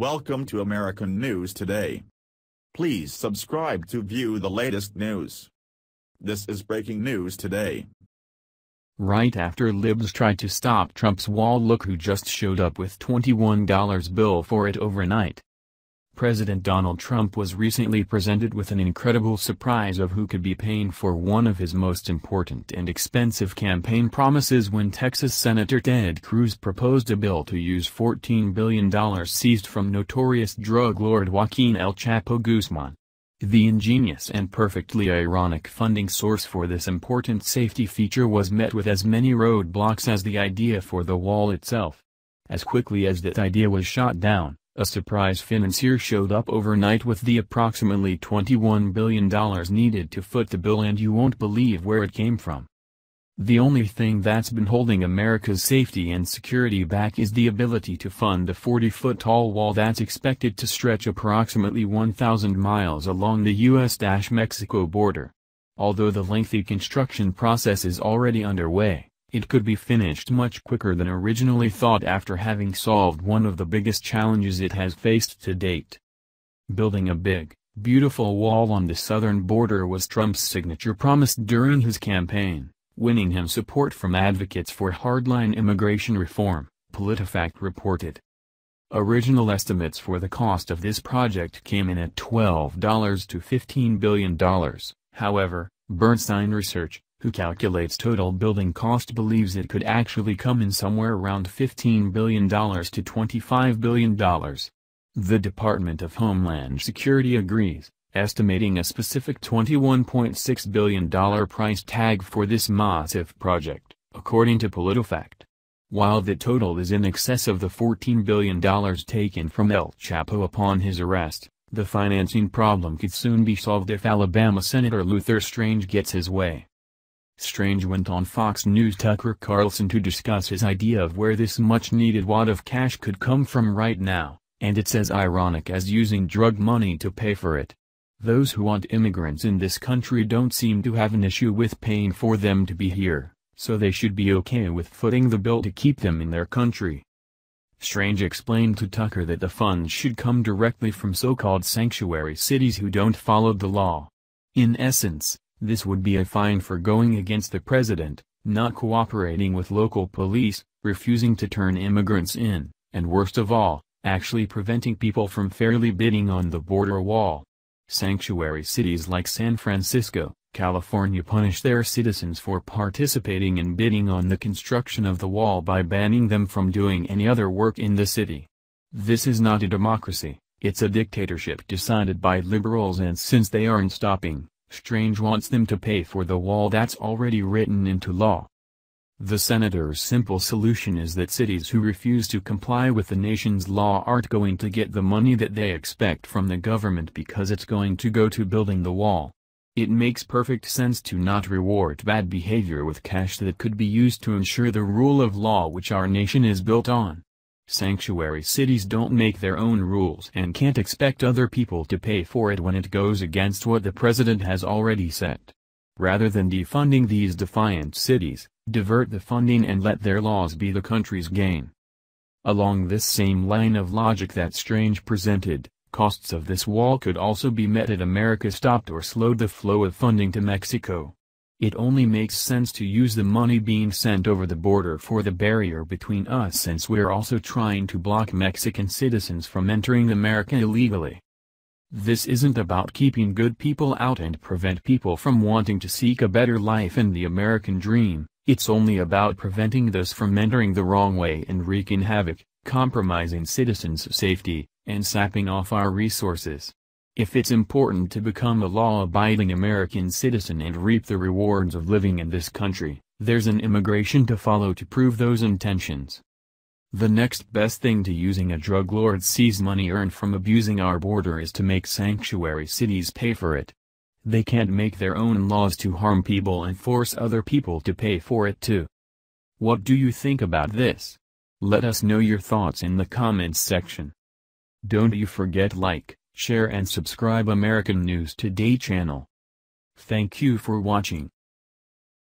Welcome to American News Today. Please subscribe to view the latest news. This is breaking news today. Right after Libs tried to stop Trump's wall look who just showed up with $21 bill for it overnight. President Donald Trump was recently presented with an incredible surprise of who could be paying for one of his most important and expensive campaign promises when Texas Senator Ted Cruz proposed a bill to use $14 billion seized from notorious drug lord Joaquin El Chapo Guzman. The ingenious and perfectly ironic funding source for this important safety feature was met with as many roadblocks as the idea for the wall itself. As quickly as that idea was shot down, a surprise financier showed up overnight with the approximately $21 billion needed to foot the bill and you won't believe where it came from. The only thing that's been holding America's safety and security back is the ability to fund a 40-foot-tall wall that's expected to stretch approximately 1,000 miles along the U.S.-Mexico border. Although the lengthy construction process is already underway, it could be finished much quicker than originally thought after having solved one of the biggest challenges it has faced to date. Building a big, beautiful wall on the southern border was Trump's signature promise during his campaign, winning him support from advocates for hardline immigration reform, PolitiFact reported. Original estimates for the cost of this project came in at $12 to $15 billion, however, Bernstein Research, who calculates total building cost believes it could actually come in somewhere around $15 billion to $25 billion. The Department of Homeland Security agrees, estimating a specific $21.6 billion price tag for this massive project, according to PolitiFact. While the total is in excess of the $14 billion taken from El Chapo upon his arrest, the financing problem could soon be solved if Alabama Senator Luther Strange gets his way. Strange went on Fox News' Tucker Carlson to discuss his idea of where this much-needed wad of cash could come from right now, and it's as ironic as using drug money to pay for it. Those who want immigrants in this country don't seem to have an issue with paying for them to be here, so they should be okay with footing the bill to keep them in their country. Strange explained to Tucker that the funds should come directly from so-called sanctuary cities who don't follow the law. In essence, this would be a fine for going against the president, not cooperating with local police, refusing to turn immigrants in, and worst of all, actually preventing people from fairly bidding on the border wall. Sanctuary cities like San Francisco, California punish their citizens for participating in bidding on the construction of the wall by banning them from doing any other work in the city. This is not a democracy, it's a dictatorship decided by liberals and since they aren't stopping, Strange wants them to pay for the wall that's already written into law. The senator's simple solution is that cities who refuse to comply with the nation's law aren't going to get the money that they expect from the government because it's going to go to building the wall. It makes perfect sense to not reward bad behavior with cash that could be used to ensure the rule of law which our nation is built on. Sanctuary cities don't make their own rules and can't expect other people to pay for it when it goes against what the president has already said. Rather than defunding these defiant cities, divert the funding and let their laws be the country's gain. Along this same line of logic that Strange presented, costs of this wall could also be met if America stopped or slowed the flow of funding to Mexico. It only makes sense to use the money being sent over the border for the barrier between us since we're also trying to block Mexican citizens from entering America illegally. This isn't about keeping good people out and prevent people from wanting to seek a better life in the American dream, it's only about preventing those from entering the wrong way and wreaking havoc, compromising citizens' safety, and sapping off our resources. If it's important to become a law-abiding American citizen and reap the rewards of living in this country, there's an immigration to follow to prove those intentions. The next best thing to using a drug lord seize money earned from abusing our border is to make sanctuary cities pay for it. They can't make their own laws to harm people and force other people to pay for it too. What do you think about this? Let us know your thoughts in the comments section. Don't you forget like, share and subscribe American News Today channel. Thank you for watching.